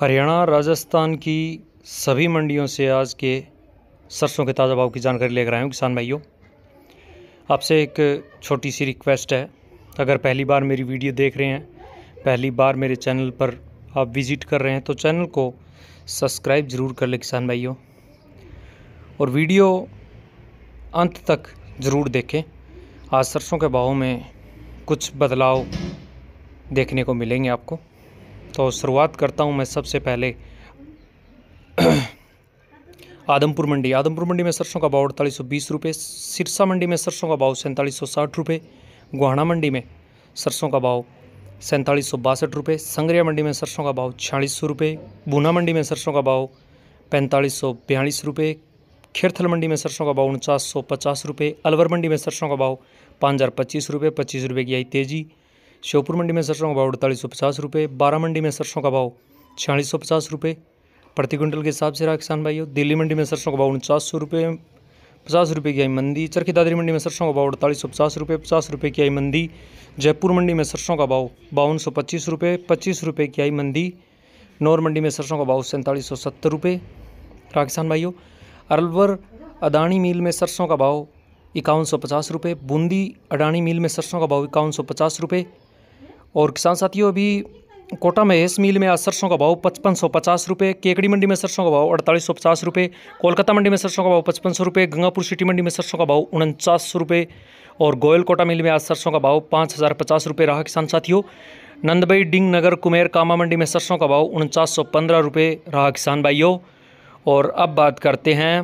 हरियाणा राजस्थान की सभी मंडियों से आज के सरसों के ताज़ा भाव की जानकारी लेकर आया हूँ किसान भाइयों आपसे एक छोटी सी रिक्वेस्ट है अगर पहली बार मेरी वीडियो देख रहे हैं पहली बार मेरे चैनल पर आप विज़िट कर रहे हैं तो चैनल को सब्सक्राइब ज़रूर कर लें किसान भाइयों और वीडियो अंत तक ज़रूर देखें आज सरसों के भाव में कुछ बदलाव देखने को मिलेंगे आपको तो शुरुआत करता हूँ मैं सबसे पहले आदमपुर मंडी आदमपुर मंडी में सरसों का भाव अड़तालीस सौ बीस रुपये सिरसा मंडी में सरसों का भाव सैंतालीस सौ साठ रुपये गुहाना मंडी में सरसों का भाव सैंतालीस सौ बासठ रुपये संगरिया मंडी में सरसों का भाव छियालीस सौ रुपये बूना मंडी में सरसों का भाव पैंतालीस सौ बयालीस रुपये खेरथल मंडी में सरसों का भाव उनचास सौ पचास रुपये अलवर मंडी में सरसों का भाव पाँच हज़ार पच्चीस रुपये पच्चीस रुपये की आई तेज़ी श्योपुर मंडी में सरसों का भाव अड़तालीस सौ पचास रुपये बारह मंडी में सरसों का भाव छियालीस सौ पचास रुपये प्रति क्विंटल के हिसाब से रहा किसान भाइयों दिल्ली मंडी में सरसों का भाव उनचास सौ रुपये पचास रुपये की आई मंदी चरखी दादरी मंडी में सरसों का भाव अड़तालीस सौ पचास रुपये पचास रुपये की आई मंदी जयपुर मंडी में सरसों का भाव बावन सौ पच्चीस रुपये पच्चीस रुपये की आई मंदी नौर मंडी में सरसों का भाव सैंतालीस सौ सत्तर रुपये किसान भाइयों अलवर अदानी मिल में सरसों का भाव इक्यावन सौ पचास रुपये बूंदी अडानी मिल में सरसों का भाव इक्यावन सौ पचास रुपये और किसान साथियों अभी कोटा में एस मिल में आज सरसों का भाव पचपन सौ पचास रुपये केकड़ी मंडी में सरसों का भाव अड़तालीस सौ पचास रुपये कोलकाता मंडी में सरसों का भाव पचपन सौ रुपये गंगापुर सिटी मंडी में सरसों का भाव उनचास सौ रुपये और गोयल कोटा मिल में आज सरसों का भाव पाँच हज़ार पचास रुपये रहा किसान साथियों नंदबई डिंग नगर कुमेर कामा मंडी में सरसों का भाव उनचास सौ पंद्रह रुपये रहा किसान भाइयों और अब बात करते हैं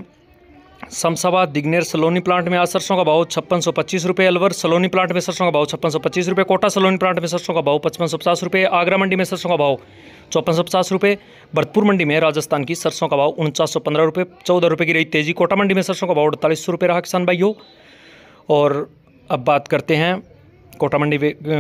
समसाबाद दिग्नेर सलोनी प्लांट में आज सरसों का भाव छप्पन सौ पच्चीस रुपये अलवर सलोनी प्लांट में सरसों का भाव छप्पन सौ पच्चीस रुपये कोटा सलोनी प्लांट में सरसों का भाव पचपन सौ पचास रुपये आगरा मंडी में सरसों का भाव चौपन सौ पचास रुपये भरतपुर मंडी में राजस्थान की सरसों का भाव उनचास सौ पंद्रह रुपये चौदह रुपये की रही तेजी कोटा मंडी में सरसों का भाव अड़तालीस सौ रुपये रहा किसान भाइयों और अब बात करते हैं कोटा मंडी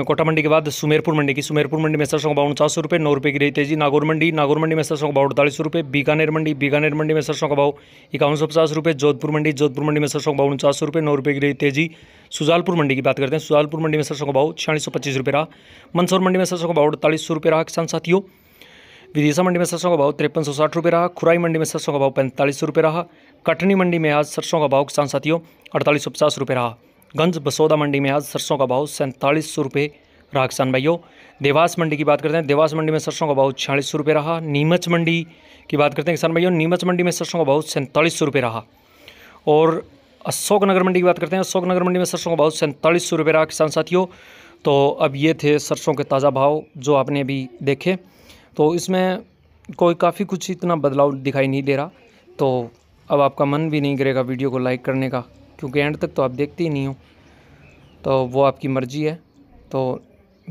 कोटा मंडी के बाद सुमेरपुर मंडी की सुमेरपुर मंडी में सरसों का भाव उनचास सौ रुपये नौ रुपये की रही तेजी नागौर मंडी नागौर मंडी में सरसों का भाव अड़तालीस रुपये बीकानेर मंडी बीकानेर मंडी में सरसों का भाव इक्यावन सौ पचास रुपये जोधपुर मंडी जोधपुर मंडी में सरसों का भाव उनचास सौ रुपये नौ रुपये की रही तेजी सुजालपुर मंडी की बात करते हैं सुजालपुर मंडी में सरसों का भाव छियालीस सौ पच्चीस रुपये रहा मंदसौर मंडी में सरसों का भाव अड़तालीस सौ रुपये रहा किसान साथियों विदिशा मंडी में सरसों का भाव तिरपन सौ साठ रुपये रहा खुराई मंडी में सरसों का भाव पैंतालीस सौ रुपये रहा कटनी मंडी में आज सरसों का भाव किसान साथियों अड़तालीस सौ पचास रुपये रहा गंज बसौदा मंडी में आज सरसों का भाव सैंतालीस सौ रुपये रहा किसान भाइयों देवास मंडी की बात करते हैं देवास मंडी में सरसों का भाव छियालीस सौ रुपये रहा नीमच मंडी की बात करते हैं किसान भाइयों नीमच मंडी में सरसों का भाव सैंतालीस सौ रुपये रहा और अशोक नगर मंडी की बात करते हैं अशोक नगर मंडी में सरसों का भाव सैंतालीस सौ रुपये रहा किसान साथियों तो अब ये थे सरसों के ताज़ा भाव जो आपने अभी देखे तो इसमें कोई काफ़ी कुछ इतना बदलाव दिखाई नहीं दे रहा तो अब आपका मन भी नहीं करेगा वीडियो को लाइक करने का क्योंकि एंड तक तो आप देखते ही नहीं हो तो वो आपकी मर्ज़ी है तो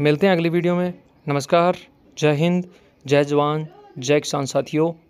मिलते हैं अगली वीडियो में नमस्कार जय हिंद जय जवान जय किसान साथियों